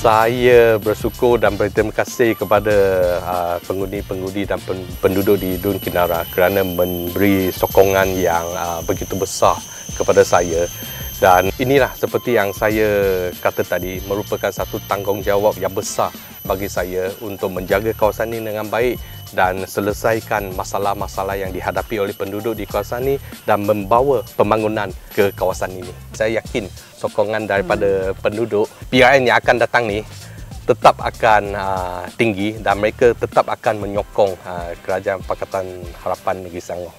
saya bersyukur dan berterima kasih kepada ah, pengundi-pengundi dan penduduk di Dun Kinara kerana memberi sokongan yang ah, begitu besar kepada saya dan inilah seperti yang saya kata tadi merupakan satu tanggungjawab yang besar bagi saya untuk menjaga kawasan ini dengan baik dan selesaikan masalah-masalah yang dihadapi oleh penduduk di kawasan ini dan membawa pembangunan ke kawasan ini. Saya yakin sokongan daripada hmm. penduduk PRN yang akan datang ni tetap akan uh, tinggi dan mereka tetap akan menyokong uh, kerajaan Pakatan Harapan Negeri Sangor.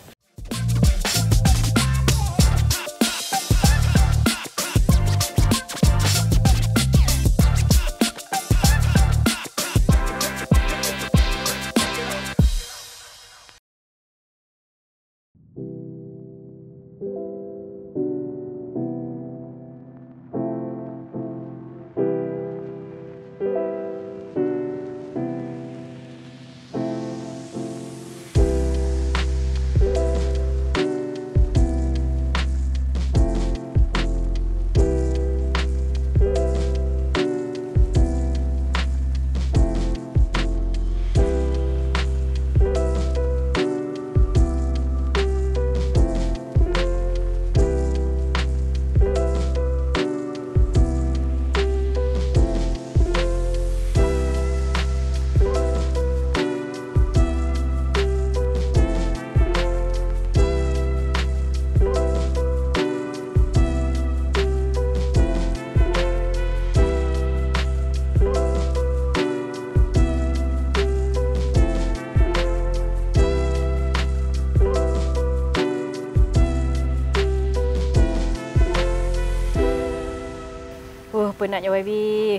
sunatnya YB.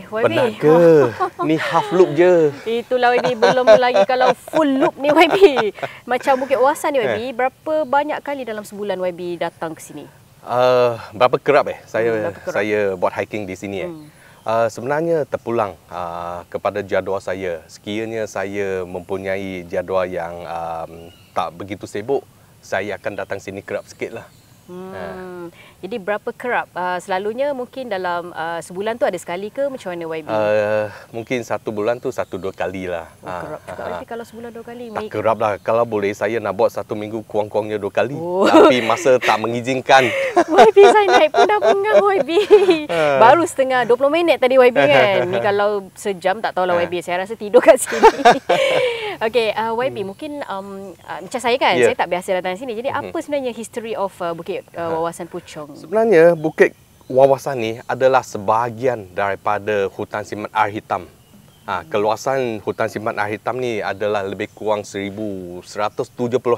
YB. Penat ke? ni half look je. Itulah YB. Belum lagi kalau full look ni YB. Macam Bukit Wasan ni YB. Eh. Berapa banyak kali dalam sebulan YB datang ke sini? Uh, berapa kerap eh? Saya hmm, kerap. saya buat hiking di sini eh. Hmm. Uh, sebenarnya terpulang uh, kepada jadual saya. Sekiranya saya mempunyai jadual yang um, tak begitu sibuk, saya akan datang sini kerap sikit lah. Hmm. Ha. Jadi berapa kerap? Uh, selalunya mungkin dalam uh, sebulan tu ada sekali ke macam mana YB? Uh, mungkin satu bulan tu satu dua kali lah. Oh, kerap juga. Ha. Tapi kalau sebulan dua kali? Tak kerap lah. Kalau boleh saya nak buat satu minggu kuang-kuangnya dua kali. Oh. Tapi masa tak mengizinkan. YB saya naik pun dah bengang YB. Ha. Baru setengah 20 minit tadi YB kan. Ni kalau sejam tak tahulah ha. YB. Saya rasa tidur kat sini. Okey, uh, YB hmm. mungkin um, uh, macam saya kan, yeah. saya tak biasa datang sini. Jadi apa hmm. sebenarnya history of uh, Bukit uh, ha. Wawasan Puchong? Sebenarnya Bukit Wawasan ni adalah sebahagian daripada hutan simpan air hitam. Ha, hmm. keluasan hutan simpan air hitam ni adalah lebih kurang 1170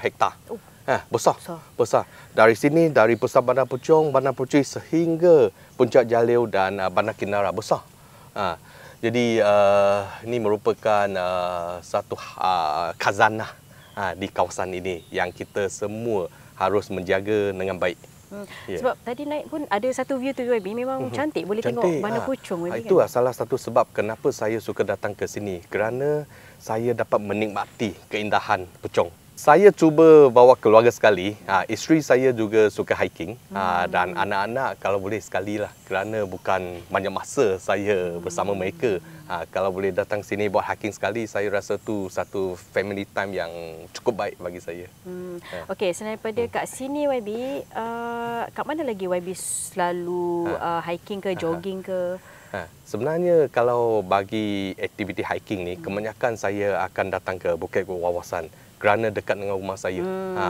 hektar. Oh. Ha, besar. besar. Besar. Dari sini dari Pusat Bandar Puchong, Bandar Puchong sehingga Puncak Jalil dan uh, Bandar Kinara besar. Ha. Jadi uh, ini merupakan uh, satu uh, khazanah uh, di kawasan ini yang kita semua harus menjaga dengan baik. Hmm. Ya. Sebab tadi naik pun ada satu view tu Webby memang hmm cantik boleh cantik. tengok mana ha. pucung Webby. Itu kan? salah satu sebab kenapa saya suka datang ke sini kerana saya dapat menikmati keindahan pucung. Saya cuba bawa keluarga sekali. Ha, isteri saya juga suka hiking ha, hmm. dan anak-anak kalau boleh sekali lah kerana bukan banyak masa saya bersama hmm. mereka. Ha, kalau boleh datang sini buat hiking sekali, saya rasa tu satu family time yang cukup baik bagi saya. Hmm. Ha. Okey, selain daripada hmm. kat sini YB, uh, kat mana lagi YB selalu ha. uh, hiking ke, ha, ha. jogging ke? Ha. Sebenarnya kalau bagi aktiviti hiking ni, hmm. kebanyakan saya akan datang ke Bukit Wawasan kerana dekat dengan rumah saya. Hmm. Ha,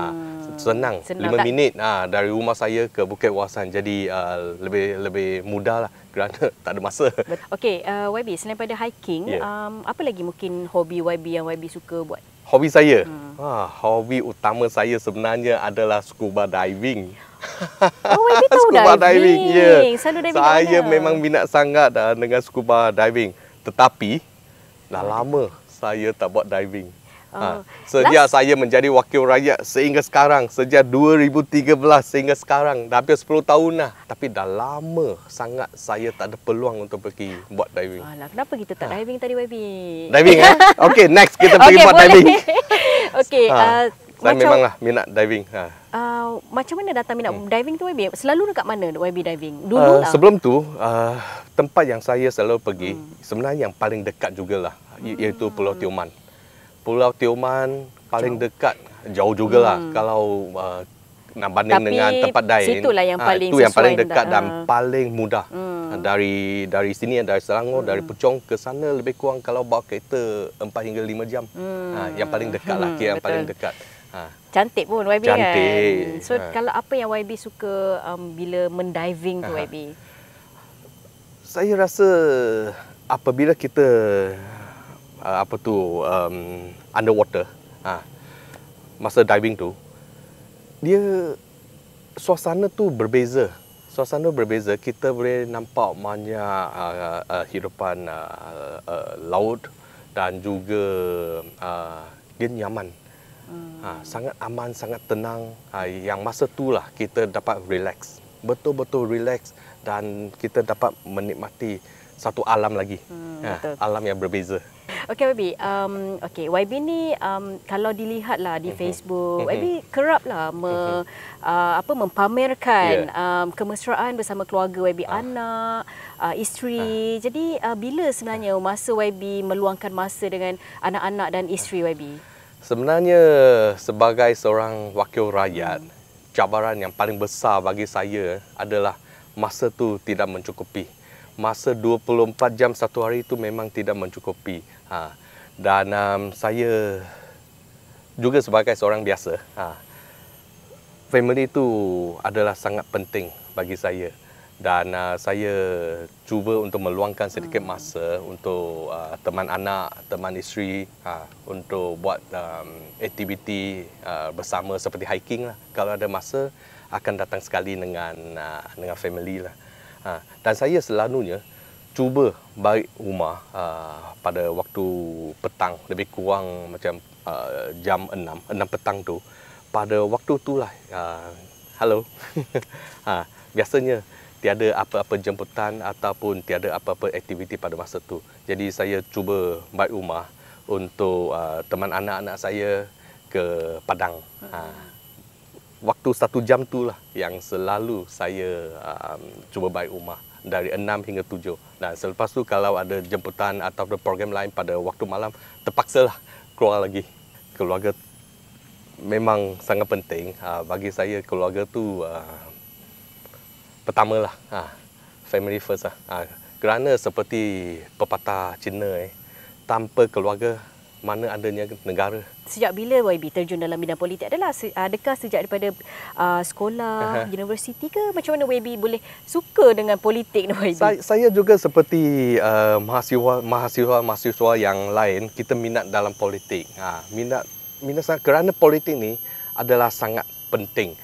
senang. senang 5 tak? minit ha, dari rumah saya ke Bukit Wasan. Jadi uh, lebih lebih mudah lah kerana tak ada masa. Okey, uh, YB selain pada hiking, yeah. um, apa lagi mungkin hobi YB yang YB suka buat? Hobi saya? Hmm. Ha, hobi utama saya sebenarnya adalah scuba diving. Oh, YB tahu scuba diving. diving. Yeah. Selalu diving saya mana? memang minat sangat uh, dengan scuba diving. Tetapi, dah lama saya tak buat diving. Oh. Ah. Ah, sejak Last... saya menjadi wakil rakyat sehingga sekarang, sejak 2013 sehingga sekarang, dah hampir 10 tahun dah. Tapi dah lama sangat saya tak ada peluang untuk pergi buat diving. Alah, kenapa kita tak ha. diving tadi, YB? Diving, ya? Eh? Okey, next kita pergi okay, buat boleh. diving. Okey, ha. uh, saya macam, memanglah minat diving. Ha. Uh, macam mana datang minat hmm. diving tu YB? Selalu dekat mana YB diving? Dulu uh, Sebelum tu, uh, tempat yang saya selalu pergi, hmm. sebenarnya yang paling dekat jugalah, hmm. iaitu Pulau Tioman. Pulau Tioman paling dekat jauh jugalah hmm. kalau uh, nak banding Tapi, dengan tempat lain. Tapi situlah yang ah, paling ha, itu yang paling dekat dah. dan ah. paling mudah. Hmm. Dari dari sini dari Selangor hmm. dari Pucong ke sana lebih kurang kalau bawa kereta 4 hingga 5 jam. Ah, hmm. Ha, yang paling dekat lah, hmm. yang Betul. paling dekat. Ha. Cantik pun YB Cantik. kan. Cantik. So ha. kalau apa yang YB suka um, bila mendiving tu ha. YB? Saya rasa apabila kita uh, apa tu um, underwater ha, masa diving tu dia suasana tu berbeza suasana berbeza kita boleh nampak banyak uh, uh, hidupan uh, uh, laut dan juga uh, dia nyaman ha, hmm. sangat aman sangat tenang ha, yang masa tu lah kita dapat relax betul-betul relax dan kita dapat menikmati satu alam lagi hmm, ha, alam yang berbeza Okay, baby. Um, okay, YB ni um, kalau dilihat lah di mhm. Facebook, YB mhm. kerap lah me, mhm. uh, apa, mempamerkan yeah. um, kemesraan bersama keluarga YB, ah. anak, uh, isteri. Ah. Jadi uh, bila sebenarnya ah. masa YB meluangkan masa dengan anak-anak dan isteri YB? Ah. Sebenarnya sebagai seorang wakil rakyat, cabaran yang paling besar bagi saya adalah masa tu tidak mencukupi masa 24 jam satu hari itu memang tidak mencukupi. Ha. Dan um, saya juga sebagai seorang biasa, ha. family itu adalah sangat penting bagi saya. Dan uh, saya cuba untuk meluangkan sedikit hmm. masa hmm. untuk uh, teman anak, teman isteri ha, untuk buat um, aktiviti uh, bersama seperti hiking lah. Kalau ada masa akan datang sekali dengan uh, dengan family lah. Ha, dan saya selalunya cuba balik rumah ha, pada waktu petang lebih kurang macam ha, jam 6, 6 petang tu. Pada waktu itulah ha, hello. ha, biasanya tiada apa-apa jemputan ataupun tiada apa-apa aktiviti pada masa tu. Jadi saya cuba balik rumah untuk ha, teman anak-anak saya ke Padang. Ha waktu satu jam tu lah yang selalu saya um, cuba baik rumah dari enam hingga tujuh. dan selepas tu kalau ada jemputan atau ada program lain pada waktu malam terpaksa lah keluar lagi keluarga memang sangat penting uh, bagi saya keluarga tu uh, pertama lah uh, family first lah uh, kerana seperti pepatah Cina eh, tanpa keluarga mana adanya negara. Sejak bila YB terjun dalam bidang politik adalah adakah sejak daripada uh, sekolah, uh-huh. universiti ke macam mana YB boleh suka dengan politik ni YB? Saya, saya juga seperti uh, mahasiswa mahasiswa mahasiswa yang lain kita minat dalam politik. Ha, minat minat sangat kerana politik ni adalah sangat penting.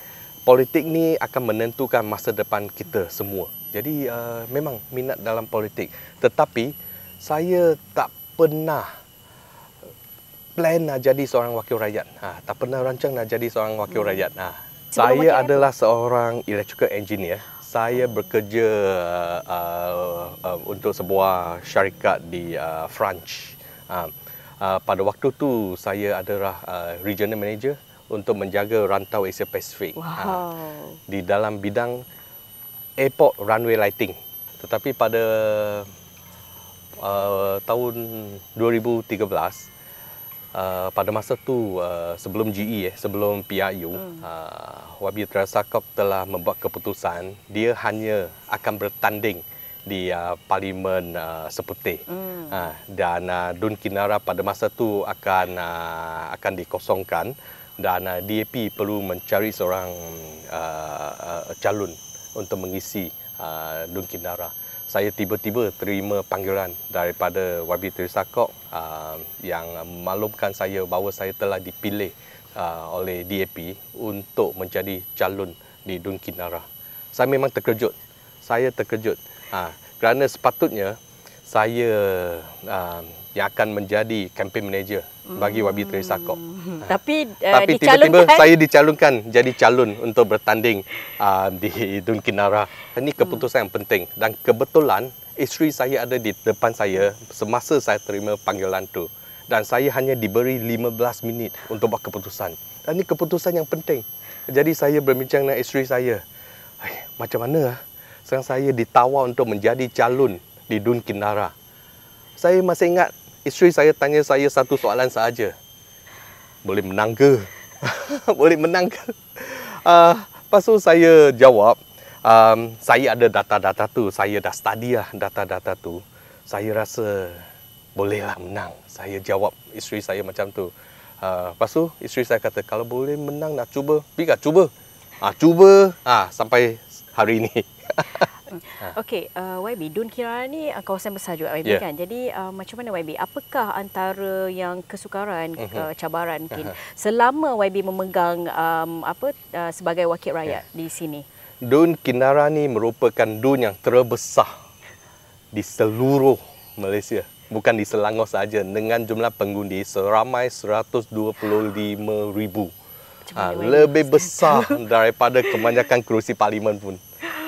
Politik ni akan menentukan masa depan kita semua. Jadi uh, memang minat dalam politik. Tetapi saya tak pernah plan nak jadi seorang wakil rakyat. Ha, tak pernah rancang nak jadi seorang wakil hmm. rakyat. Ha. Saya adalah apa? seorang electrical engineer. Saya hmm. bekerja uh, uh, uh, untuk sebuah syarikat di uh, France. Uh, ha, uh, pada waktu tu saya adalah uh, regional manager untuk menjaga rantau Asia Pacific. Ha, wow. Uh, di dalam bidang airport runway lighting. Tetapi pada uh, tahun 2013 uh, pada masa tu uh, sebelum GE eh sebelum PIU hmm. uh, Wabi Trasakop telah membuat keputusan dia hanya akan bertanding di uh, parlimen uh, seputih. Hmm. Uh, dan uh, Dun Kinara pada masa tu akan uh, akan dikosongkan dan uh, DAP perlu mencari seorang uh, uh, calon untuk mengisi uh, Dun Kinara saya tiba-tiba terima panggilan daripada YB Teresa Kok uh, ah, yang maklumkan saya bahawa saya telah dipilih uh, oleh DAP untuk menjadi calon di Dun Kinara. Saya memang terkejut. Saya terkejut. Uh, kerana sepatutnya saya uh, yang akan menjadi campaign manager bagi YB Trisakop. Hmm. Ha. Tapi uh, Tapi tiba-tiba saya dicalonkan jadi calon untuk bertanding uh, di Dunkinara. Ini keputusan hmm. yang penting dan kebetulan isteri saya ada di depan saya semasa saya terima panggilan tu dan saya hanya diberi 15 minit untuk buat keputusan. Dan ini keputusan yang penting. Jadi saya berbincang dengan isteri saya. Hai, macam mana ah? sekarang saya ditawar untuk menjadi calon di Dunkinara. Saya masih ingat isteri saya tanya saya satu soalan sahaja. Boleh menang ke? Boleh menang ke? Uh, lepas tu saya jawab, um, saya ada data-data tu, saya dah study lah data-data tu. Saya rasa bolehlah menang. Saya jawab isteri saya macam tu. Uh, lepas tu isteri saya kata, kalau boleh menang nak cuba, pergi cuba. Ah, uh, cuba ah uh, sampai hari ini. Ah. Ah. Okey, uh, YB, Dun Kirana ni uh, kawasan besar juga YB yeah. kan. Jadi uh, macam mana YB, apakah antara yang kesukaran, uh-huh. cabaran mungkin uh-huh. selama YB memegang um, apa uh, sebagai wakil rakyat yeah. di sini? Dun Kinara ni merupakan dun yang terbesar di seluruh Malaysia. Bukan di Selangor saja dengan jumlah pengundi seramai 125,000. Ha, ah, lebih besar daripada kebanyakan kerusi parlimen pun.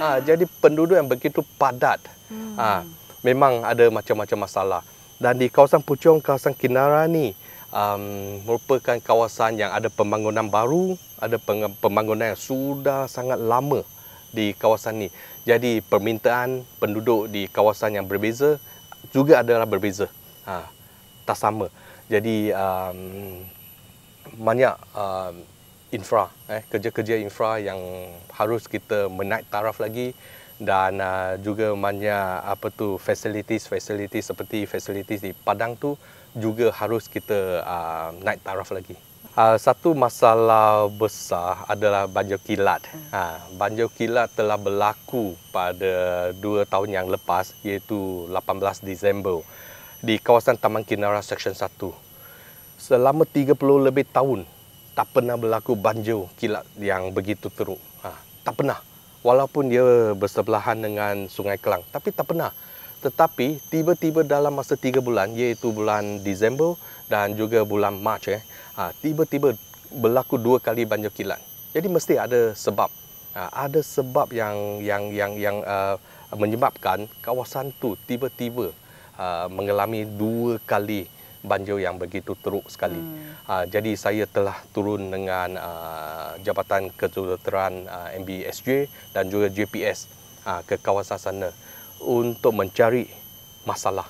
Ha, jadi penduduk yang begitu padat. Hmm. Ha, memang ada macam-macam masalah. Dan di kawasan Puchong, kawasan Kinara ni um, merupakan kawasan yang ada pembangunan baru, ada pembangunan yang sudah sangat lama di kawasan ni. Jadi permintaan penduduk di kawasan yang berbeza juga adalah berbeza. Ha, tak sama. Jadi um, banyak um, infra eh kerja-kerja infra yang harus kita menaik taraf lagi dan uh, juga mana apa tu facilities facilities seperti facilities di Padang tu juga harus kita uh, naik taraf lagi. Uh, satu masalah besar adalah banjir kilat. Hmm. Ha, banjir kilat telah berlaku pada dua tahun yang lepas iaitu 18 Disember di kawasan Taman Kinara Section 1. Selama 30 lebih tahun tak pernah berlaku banjir kilat yang begitu teruk. Ha, tak pernah. Walaupun dia bersebelahan dengan Sungai Kelang. Tapi tak pernah. Tetapi tiba-tiba dalam masa tiga bulan iaitu bulan Disember dan juga bulan Mac eh, ha, tiba-tiba berlaku dua kali banjir kilat. Jadi mesti ada sebab. Ha, ada sebab yang yang yang yang uh, menyebabkan kawasan tu tiba-tiba uh, mengalami dua kali banjir yang begitu teruk sekali. Hmm. Uh, jadi saya telah turun dengan uh, Jabatan Keteruteraan uh, ah, MBSJ dan juga JPS uh, ke kawasan sana untuk mencari masalah.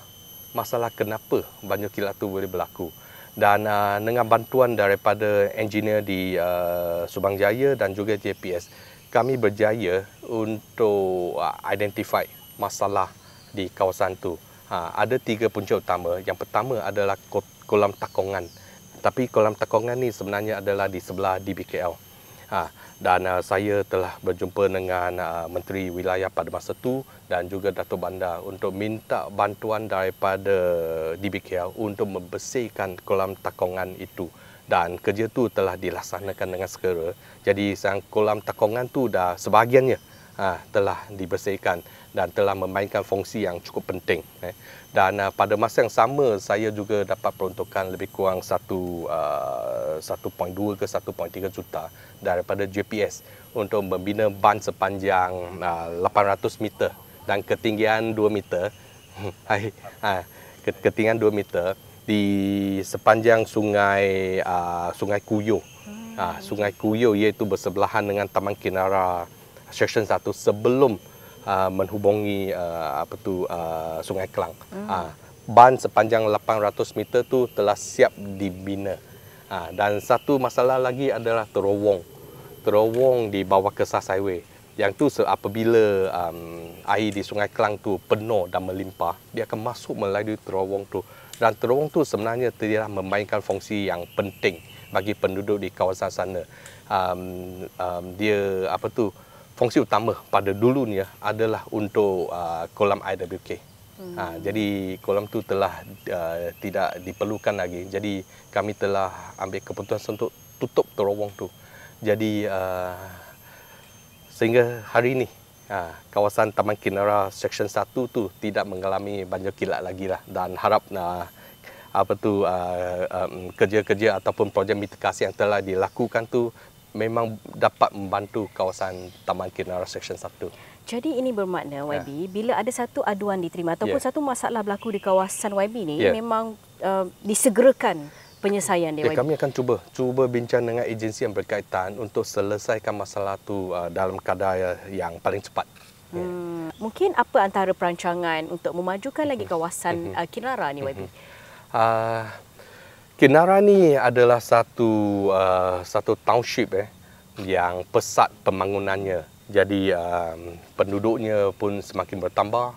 Masalah kenapa banjir kilat itu boleh berlaku. Dan uh, dengan bantuan daripada engineer di uh, Subang Jaya dan juga JPS, kami berjaya untuk uh, identify masalah di kawasan itu. Ha, ada tiga punca utama. Yang pertama adalah kolam takongan. Tapi kolam takongan ni sebenarnya adalah di sebelah DBKL. Ha, dan uh, saya telah berjumpa dengan uh, Menteri Wilayah pada masa itu dan juga Datuk Bandar untuk minta bantuan daripada uh, DBKL untuk membersihkan kolam takongan itu. Dan kerja itu telah dilaksanakan dengan segera. Jadi sang kolam takongan tu dah sebahagiannya uh, telah dibersihkan dan telah memainkan fungsi yang cukup penting. Eh. Dan uh, pada masa yang sama saya juga dapat peruntukan lebih kurang 1.2 uh, ah, ke 1.3 juta daripada JPS untuk membina ban sepanjang uh, 800 meter dan ketinggian 2 meter. ketinggian 2 meter di sepanjang sungai uh, Sungai Kuyo. Hmm. sungai Kuyo iaitu bersebelahan dengan Taman Kinara section 1 sebelum uh, menghubungi uh, apa tu uh, Sungai Kelang. hmm. uh, ban sepanjang 800 meter tu telah siap dibina. Uh, dan satu masalah lagi adalah terowong. Terowong di bawah kesas highway. Yang tu apabila um, air di Sungai Kelang tu penuh dan melimpah, dia akan masuk melalui terowong tu. Dan terowong tu sebenarnya telah memainkan fungsi yang penting bagi penduduk di kawasan sana. Um, um, dia apa tu fungsi utama pada dulu ni adalah untuk uh, kolam IWK. Hmm. Ha, jadi kolam tu telah uh, tidak diperlukan lagi. Jadi kami telah ambil keputusan untuk tutup terowong tu. Jadi uh, sehingga hari ini ha, kawasan Taman Kinara Section 1 tu tidak mengalami banjir kilat lagi lah dan harap uh, apa tu uh, um, kerja-kerja ataupun projek mitigasi yang telah dilakukan tu memang dapat membantu kawasan Taman Kinara Section 1. Jadi ini bermakna ha. YB ya. bila ada satu aduan diterima ataupun ya. satu masalah berlaku di kawasan YB ini ya. memang uh, disegerakan penyelesaian dia. Ya, kami akan cuba cuba bincang dengan agensi yang berkaitan untuk selesaikan masalah itu uh, dalam kadar yang paling cepat. Ya. Hmm. Ya. Mungkin apa antara perancangan untuk memajukan lagi mhm. kawasan mhm. uh, Kinara ni YB? Uh, mhm. ah, Kinara ni adalah satu uh, satu township eh yang pesat pembangunannya. Jadi uh, penduduknya pun semakin bertambah,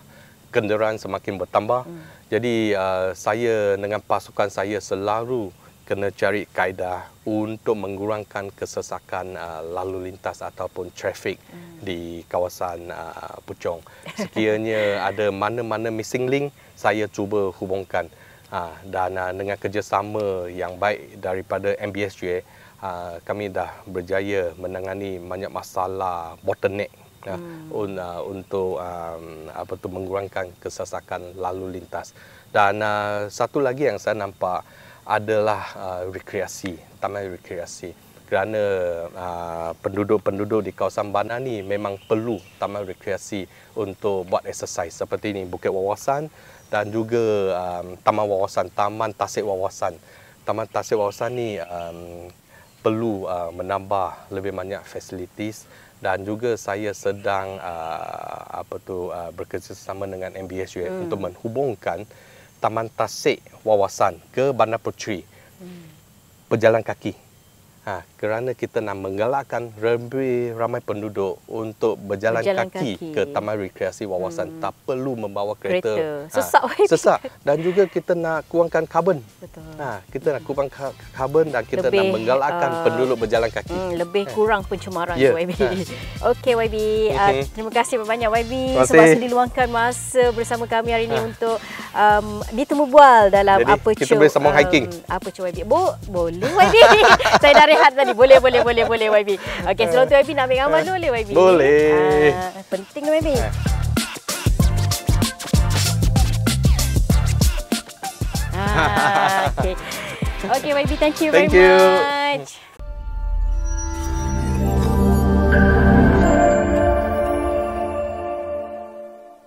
kenderaan semakin bertambah. Hmm. Jadi uh, saya dengan pasukan saya selalu kena cari kaedah untuk mengurangkan kesesakan uh, lalu lintas ataupun trafik hmm. di kawasan uh, Puchong. Sekiranya ada mana-mana missing link, saya cuba hubungkan. Ah, dan uh, dengan kerjasama yang baik daripada MBSJ uh, ah, kami dah berjaya menangani banyak masalah bottleneck hmm. uh, untuk um, apa tu mengurangkan kesesakan lalu lintas dan uh, satu lagi yang saya nampak adalah uh, rekreasi taman rekreasi kerana penduduk-penduduk di kawasan Bana ni memang perlu taman rekreasi untuk buat exercise seperti ini Bukit Wawasan, dan juga um, taman wawasan taman tasik wawasan taman tasik wawasan ni um, perlu uh, menambah lebih banyak facilities dan juga saya sedang uh, apa tu uh, bekerjasama dengan MBSU hmm. untuk menghubungkan taman tasik wawasan ke bandar Puteri, hmm. pejalan kaki Ha, kerana kita nak menggalakkan lebih ramai penduduk untuk berjalan, berjalan kaki, kaki ke taman rekreasi wawasan hmm. tak perlu membawa kereta. kereta. Ha, sesak. Ha, sesak dan juga kita nak kurangkan karbon. Betul. Ha, kita nak kurang karbon dan kita lebih, nak menggalakkan uh, penduduk berjalan kaki. Hmm, lebih ha. kurang ha. pencemaran yeah. YB. Ha. Okey YB, uh, terima kasih banyak YB sebab sudi luangkan masa bersama kami hari ini ha. untuk um, ditemubual dalam Jadi, apa kita boleh sambung um, hiking. Apa cu YB? Bo boleh YB. Saya dah rehat tadi. Boleh, boleh, boleh, boleh YB. Okey, eh. selalu tu YB nak ambil gambar boleh YB. Boleh. Ah, uh, penting YB. Uh. Eh. Ah, okay. okay, YB, thank you thank very you. much.